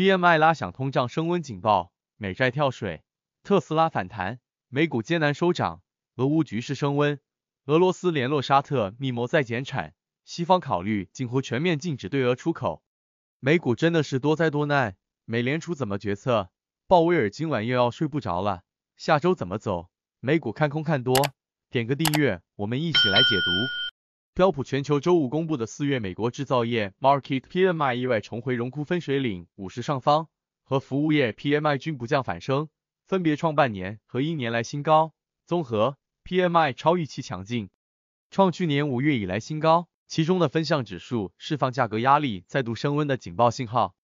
P M I 拉响通胀升温警报，美债跳水，特斯拉反弹，美股艰难收涨。俄乌局势升温，俄罗斯联络沙特密谋再减产，西方考虑近乎全面禁止对俄出口。美股真的是多灾多难，美联储怎么决策？鲍威尔今晚又要睡不着了。下周怎么走？美股看空看多，点个订阅，我们一起来解读。标普全球周五公布的四月美国制造业 market PMI 意外重回荣枯分水岭五十上方，和服务业 PMI 均不降反升，分别创半年和一年来新高。综合 PMI 超预期强劲，创去年五月以来新高，其中的分项指数释放价格压力再度升温的警报信号。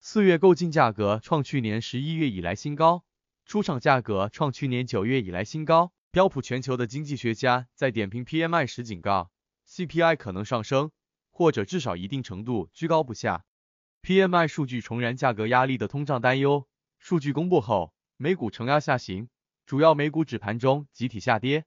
四月购进价格创去年十一月以来新高，出厂价格创去年九月以来新高。标普全球的经济学家在点评 PMI 时警告。CPI 可能上升，或者至少一定程度居高不下。PMI 数据重燃价格压力的通胀担忧，数据公布后，美股承压下行，主要美股指盘中集体下跌。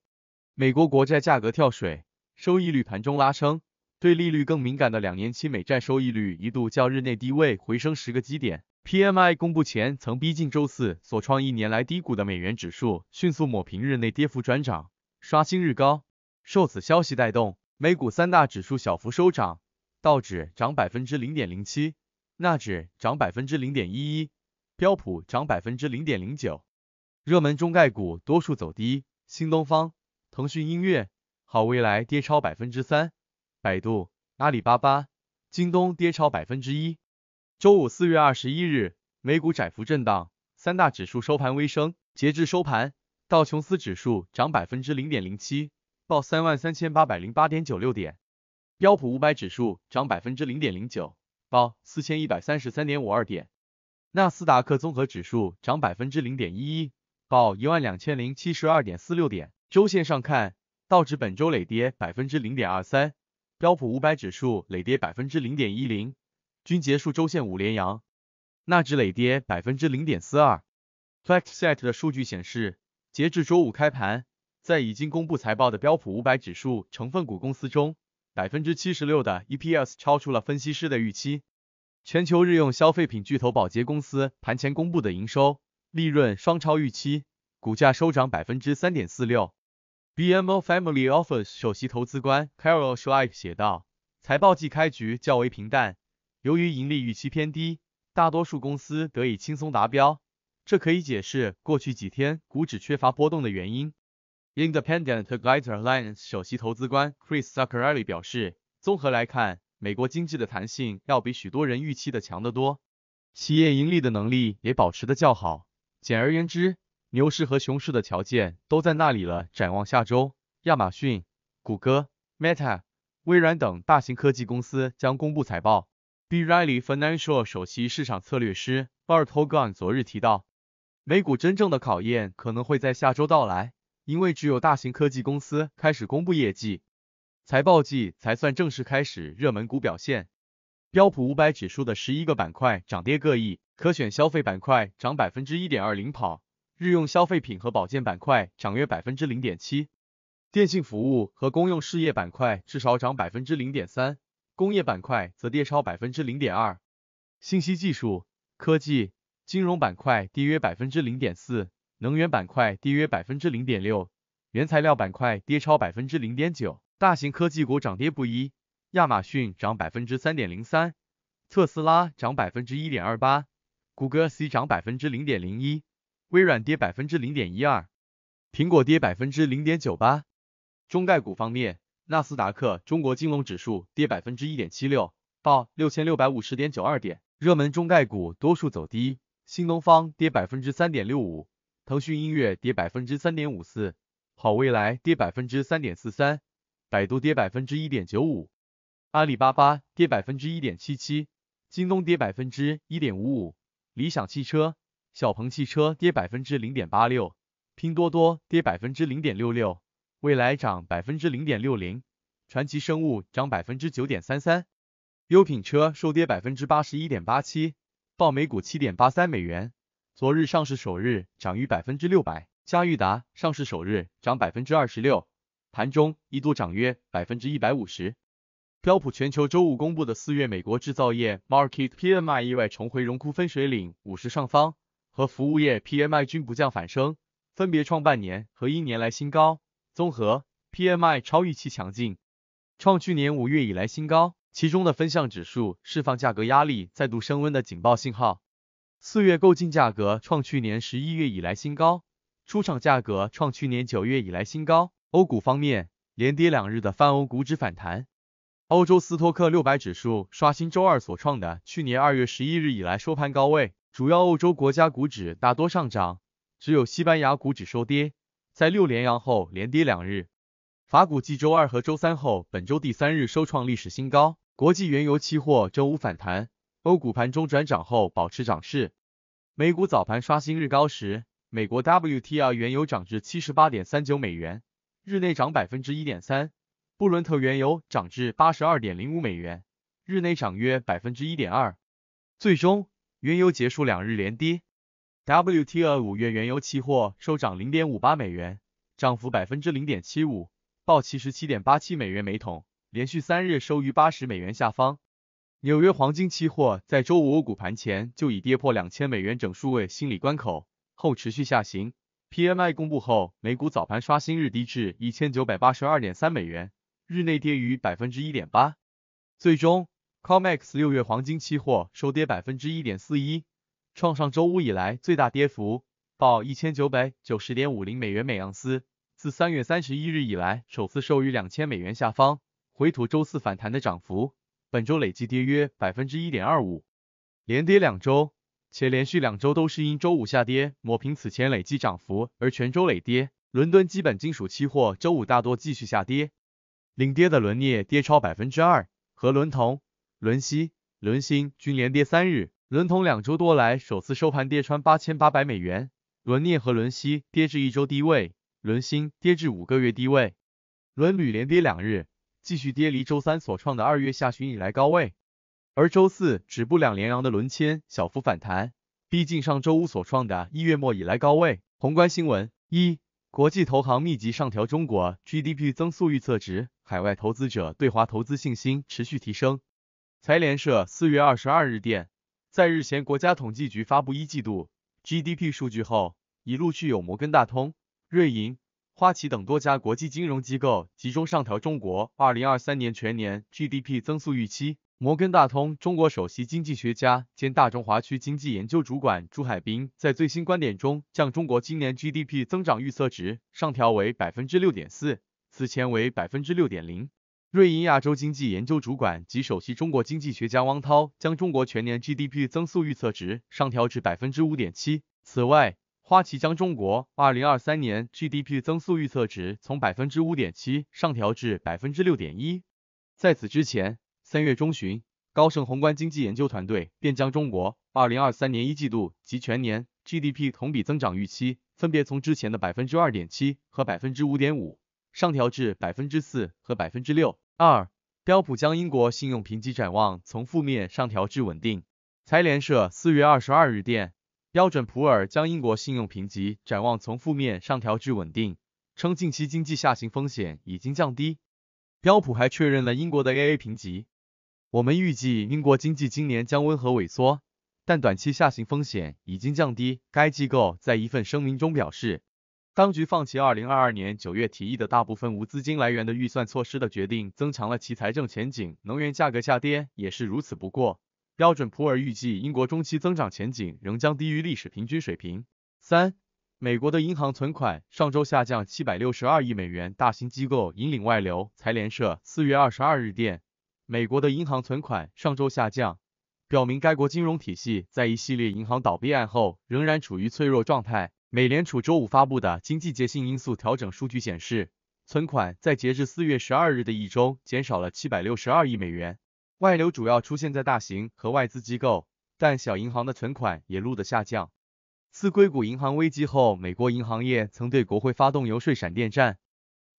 美国国债价格跳水，收益率盘中拉升，对利率更敏感的两年期美债收益率一度较日内低位回升十个基点。PMI 公布前曾逼近周四所创一年来低谷的美元指数迅速抹平日内跌幅转涨，刷新日高。受此消息带动。美股三大指数小幅收涨，道指涨百分之零点零七，纳指涨百分之零点一一，标普涨百分之零点零九。热门中概股多数走低，新东方、腾讯音乐、好未来跌超百分之三，百度、阿里巴巴、京东跌超百分之一。周五四月二十一日，美股窄幅震荡，三大指数收盘微升。截至收盘，道琼斯指数涨百分之零点零七。报三万三千八百零八点九六点，标普五百指数涨百分之零点零九，报四千一百三十三点五二点，纳斯达克综合指数涨百分之零点一一，报一万两千零七十二点四六点。周线上看，道指本周累跌百分之零点二三，标普五百指数累跌百分之零点一零，均结束周线五连阳，纳指累跌百分之零点四二。FactSet 的数据显示，截至周五开盘。在已经公布财报的标普五百指数成分股公司中，百分之七十六的 EPS 超出了分析师的预期。全球日用消费品巨头宝洁公司盘前公布的营收、利润双超预期，股价收涨百分之三点四六。BMO Family Office 首席投资官 Carol Schweik 写道：“财报季开局较为平淡，由于盈利预期偏低，大多数公司得以轻松达标，这可以解释过去几天股指缺乏波动的原因。” Independent Glider Alliance 首席投资官 Chris Sacrely 表示，综合来看，美国经济的弹性要比许多人预期的强得多，企业盈利的能力也保持的较好。简而言之，牛市和熊市的条件都在那里了。展望下周，亚马逊、谷歌、Meta、微软等大型科技公司将公布财报。b r i l l y Financial 首席市场策略师 Bart Hogan 昨日提到，美股真正的考验可能会在下周到来。因为只有大型科技公司开始公布业绩，财报季才算正式开始。热门股表现，标普五百指数的十一个板块涨跌各异，可选消费板块涨百分之一点二领跑，日用消费品和保健板块涨约百分之零点七，电信服务和公用事业板块至少涨百分之零点三，工业板块则跌超百分之零点二，信息技术、科技、金融板块跌约百分之零点四。能源板块跌约百分之零点六，原材料板块跌超百分之零点九，大型科技股涨跌不一。亚马逊涨百分之三点零三，特斯拉涨百分之一点二八，谷歌 C 涨百分之零点零一，微软跌百分之零点一二，苹果跌百分之零点九八。中概股方面，纳斯达克中国金融指数跌百分之一点七六，报六千六百五十点九二点。热门中概股多数走低，新东方跌百分之三点六五。腾讯音乐跌百分之三点五四，好未来跌百分之三点四三，百度跌百分之一点九五，阿里巴巴跌百分之一点七七，京东跌百分之一点五五，理想汽车、小鹏汽车跌百分之零点八六，拼多多跌百分之零点六六，未来涨百分之零点六零，传奇生物涨百分之九点三三，优品车收跌百分之八十一点八七，报每股七点八三美元。昨日上市首日涨逾百分之六百，嘉裕达上市首日涨百分之二十六，盘中一度涨约百分之一百五十。标普全球周五公布的四月美国制造业 market PMI 意外重回荣枯分水岭五十上方，和服务业 PMI 均不降反升，分别创半年和一年来新高。综合 PMI 超预期强劲，创去年五月以来新高，其中的分项指数释放价格压力再度升温的警报信号。四月购进价格创去年十一月以来新高，出厂价格创去年九月以来新高。欧股方面，连跌两日的泛欧股指反弹，欧洲斯托克六百指数刷新周二所创的去年二月十一日以来收盘高位，主要欧洲国家股指大多上涨，只有西班牙股指收跌，在六连阳后连跌两日。法股继周二和周三后，本周第三日收创历史新高。国际原油期货周五反弹。欧股盘中转涨后保持涨势，美股早盘刷新日高时，美国 WTI 原油涨至七十八点三九美元，日内涨百分之一点三；布伦特原油涨至八十二点零五美元，日内涨约百分之一点二。最终，原油结束两日连跌，WTI 五月原油期货收涨零点五八美元，涨幅百分之零点七五，报七十七点八七美元每桶，连续三日收于八十美元下方。纽约黄金期货在周五午盘前就已跌破两千美元整数位心理关口，后持续下行。PMI 公布后，美股早盘刷新日低至一千九百八十二点三美元，日内跌逾百分之一点八。最终，COMEX 六月黄金期货收跌百分之一点四一，创上周五以来最大跌幅，报一千九百九十点五零美元每盎司，自三月三十一日以来首次收于两千美元下方，回吐周四反弹的涨幅。本周累计跌约百分之一点二五，连跌两周，且连续两周都是因周五下跌抹平此前累计涨幅而全周累跌。伦敦基本金属期货周五大多继续下跌，领跌的伦镍跌超百分之二，和伦铜、伦锡、伦锌均连跌三日，伦铜两周多来首次收盘跌穿八千八百美元，伦镍和伦锡跌至一周低位，伦锌跌至五个月低位，伦铝连跌两日。继续跌离周三所创的二月下旬以来高位，而周四止步两连阳的轮签小幅反弹，逼近上周五所创的一月末以来高位。宏观新闻一，国际投行密集上调中国 GDP 增速预测值，海外投资者对华投资信心持续提升。财联社四月二十二日电，在日前国家统计局发布一季度 GDP 数据后，已陆续有摩根大通、瑞银。花旗等多家国际金融机构集中上调中国二零二三年全年 GDP 增速预期。摩根大通中国首席经济学家兼大中华区经济研究主管朱海斌在最新观点中，将中国今年 GDP 增长预测值上调为百分之六点四，此前为百分之六点零。瑞银亚洲经济研究主管及首席中国经济学家汪涛将中国全年 GDP 增速预测值上调至百分之五点七。此外，花旗将中国2023年 GDP 增速预测值从百分之五点七上调至百分之六点一。在此之前，三月中旬，高盛宏观经济研究团队便将中国2023年一季度及全年 GDP 同比增长预期，分别从之前的百分之二点七和百分之五点五上调至百分之四和百分之六。二标普将英国信用评级展望从负面上调至稳定。财联社四月二十二日电。标准普尔将英国信用评级展望从负面上调至稳定，称近期经济下行风险已经降低。标普还确认了英国的 AA 评级。我们预计英国经济今年将温和萎缩，但短期下行风险已经降低。该机构在一份声明中表示，当局放弃2022年9月提议的大部分无资金来源的预算措施的决定增强了其财政前景。能源价格下跌也是如此。不过，标准普尔预计，英国中期增长前景仍将低于历史平均水平。三，美国的银行存款上周下降七百六十二亿美元，大型机构引领外流。财联社四月二十二日电，美国的银行存款上周下降，表明该国金融体系在一系列银行倒闭案后仍然处于脆弱状态。美联储周五发布的经济节性因素调整数据显示，存款在截至四月十二日的一周减少了七百六十二亿美元。外流主要出现在大型和外资机构，但小银行的存款也录得下降。自硅谷银行危机后，美国银行业曾对国会发动游说闪电战。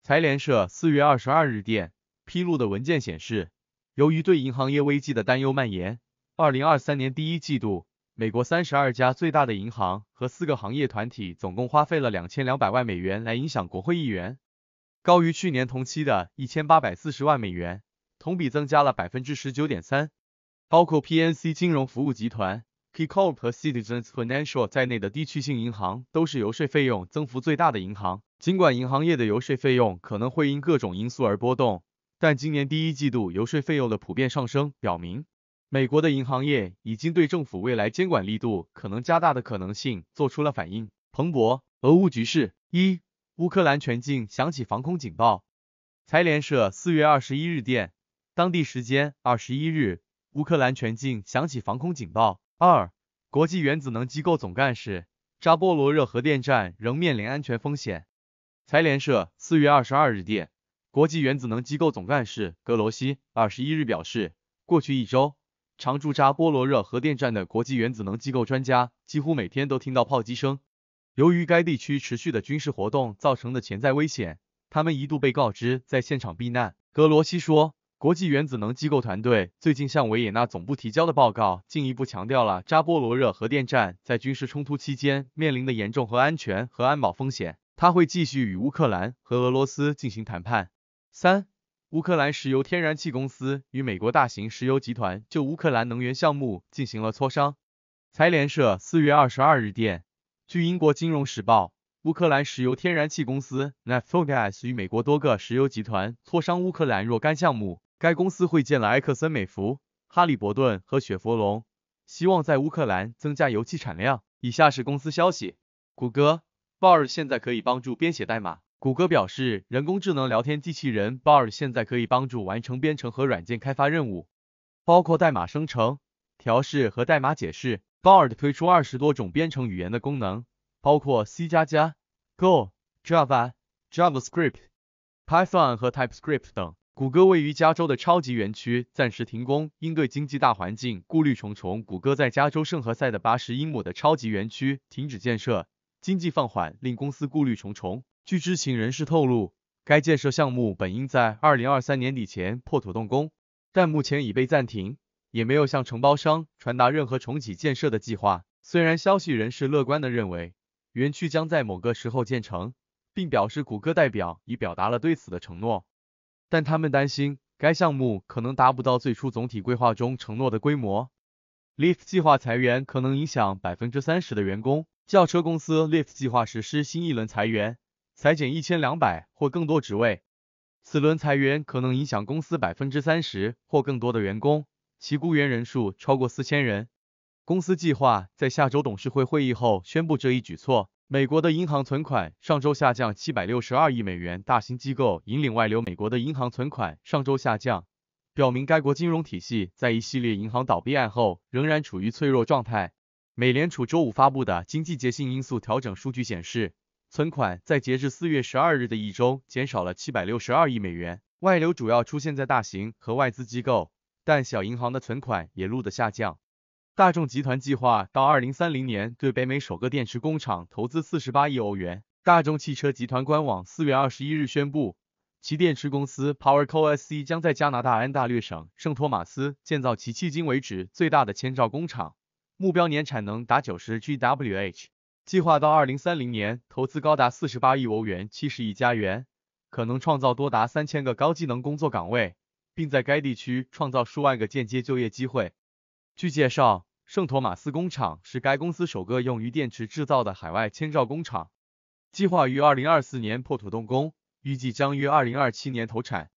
财联社四月二十二日电，披露的文件显示，由于对银行业危机的担忧蔓延，二零二三年第一季度，美国三十二家最大的银行和四个行业团体总共花费了两千两百万美元来影响国会议员，高于去年同期的一千八百四十万美元。同比增加了百分之十九点三，包括 PNC 金融服务集团、KeyCorp 和 Citizens Financial 在内的地区性银行都是游说费用增幅最大的银行。尽管银行业的游说费用可能会因各种因素而波动，但今年第一季度游说费用的普遍上升表明，美国的银行业已经对政府未来监管力度可能加大的可能性做出了反应。彭博，俄乌局势一，乌克兰全境响起防空警报。财联社四月二十一日电。当地时间二十一日，乌克兰全境响起防空警报。二，国际原子能机构总干事扎波罗热核电站仍面临安全风险。财联社四月二十二日电，国际原子能机构总干事格罗西二十一日表示，过去一周，常驻扎波罗热核电站的国际原子能机构专家几乎每天都听到炮击声。由于该地区持续的军事活动造成的潜在危险，他们一度被告知在现场避难。格罗西说。国际原子能机构团队最近向维也纳总部提交的报告，进一步强调了扎波罗热核电站在军事冲突期间面临的严重核安全和安保风险。他会继续与乌克兰和俄罗斯进行谈判。三、乌克兰石油天然气公司与美国大型石油集团就乌克兰能源项目进行了磋商。财联社四月二十二日电，据英国金融时报，乌克兰石油天然气公司 n e f t o g a s 与美国多个石油集团磋商乌克兰若干项目。该公司会见了埃克森美孚、哈利伯顿和雪佛龙，希望在乌克兰增加油气产量。以下是公司消息：谷歌 Bard 现在可以帮助编写代码。谷歌表示，人工智能聊天机器人 Bard 现在可以帮助完成编程和软件开发任务，包括代码生成、调试和代码解释。Bard 推出二十多种编程语言的功能，包括 C 加加、Go、Java、JavaScript、Python 和 TypeScript 等。谷歌位于加州的超级园区暂时停工，应对经济大环境，顾虑重重。谷歌在加州圣何塞的八十英亩的超级园区停止建设，经济放缓令公司顾虑重重。据知情人士透露，该建设项目本应在二零二三年底前破土动工，但目前已被暂停，也没有向承包商传达任何重启建设的计划。虽然消息人士乐观的认为，园区将在某个时候建成，并表示谷歌代表已表达了对此的承诺。但他们担心该项目可能达不到最初总体规划中承诺的规模。Lyft 计划裁员可能影响百分之三十的员工。轿车公司 Lyft 计划实施新一轮裁员，裁减一千两百或更多职位。此轮裁员可能影响公司百分之三十或更多的员工，其雇员人数超过四千人。公司计划在下周董事会会议后宣布这一举措。美国的银行存款上周下降七百六十二亿美元，大型机构引领外流。美国的银行存款上周下降，表明该国金融体系在一系列银行倒闭案后仍然处于脆弱状态。美联储周五发布的经济节性因素调整数据显示，存款在截至四月十二日的一周减少了七百六十二亿美元，外流主要出现在大型和外资机构，但小银行的存款也录得下降。大众集团计划到2030年对北美首个电池工厂投资48亿欧元。大众汽车集团官网4月21日宣布，其电池公司 PowerCoSE 将在加拿大安大略省圣托马斯建造其迄今为止最大的千兆工厂，目标年产能达 90GWh，计划到2030年投资高达48亿欧元 （70 亿加元），可能创造多达3000个高技能工作岗位，并在该地区创造数万个间接就业机会。据介绍，圣托马斯工厂是该公司首个用于电池制造的海外千兆工厂，计划于二零二四年破土动工，预计将于二零二七年投产。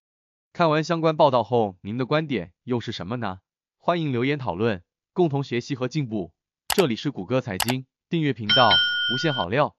看完相关报道后，您的观点又是什么呢？欢迎留言讨论，共同学习和进步。这里是谷歌财经，订阅频道，无限好料。